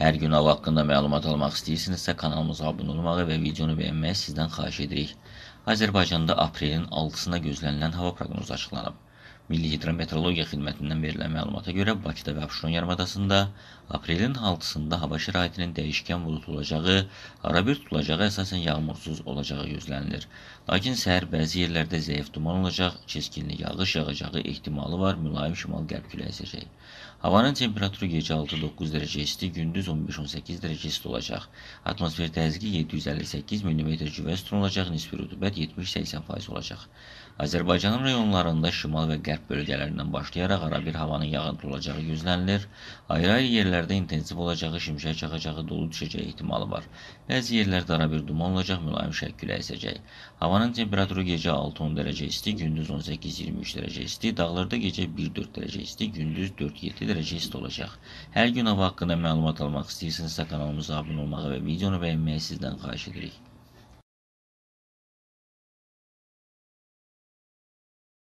Hər gün hava haqqında məlumat almaq istəyirsinizsə, kanalımıza abunə olmağı və videonu bəyənməyi sizdən xahiş edirik. Azərbaycanda aprelin 6-sına gözlənilən hava proqnozu açıqlanıb. Milli Hidrometeorologiya Xidmətindən verilən məlumata görə Bakıda və Abşeron yarımadasında aprelin 6-sında hava şəraitinin dəyişkən buludlu olacağı, arabir tutulacağı, əsasən yağmursuz olacağı gözlənilir. Lakin səhər bəzi yerlərdə zəif duman olacaq, keskinli yağış yağacağı ehtimalı var, mülayim şimal-qərb küləyi əsəcək. Havanın temperaturu gecə 6-9 dərəcə isti, gündüz 15-18 dərəcə isti olacaq. Atmosfer təzyiqi 758 mm cüvə sütun olacaq, nisbi rütubət 70-80% olacaq. Azərbaycanın rayonlarında şimal və qərb şərq bölgələrindən başlayaraq arabir havanın yağıntı olacağı gözlənilir. Ayrı-ayrı yerlərdə intensiv olacağı, şimşək çaxacağı, dolu düşəcəyi ehtimalı var. Bəzi yerlərdə arabir duman olacaq, mülayim şərq küləyi əsəcək. Havanın temperaturu gecə 6-10 dərəcə isti, gündüz 18-23 dərəcə isti, dağlarda gecə 1-4 dərəcə isti, gündüz 4-7 dərəcə isti olacaq. Hər gün hava haqqında məlumat almaq istəyirsinizsə kanalımıza abunə olmağı və videonu bəyənməyi sizdən xahiş edirik.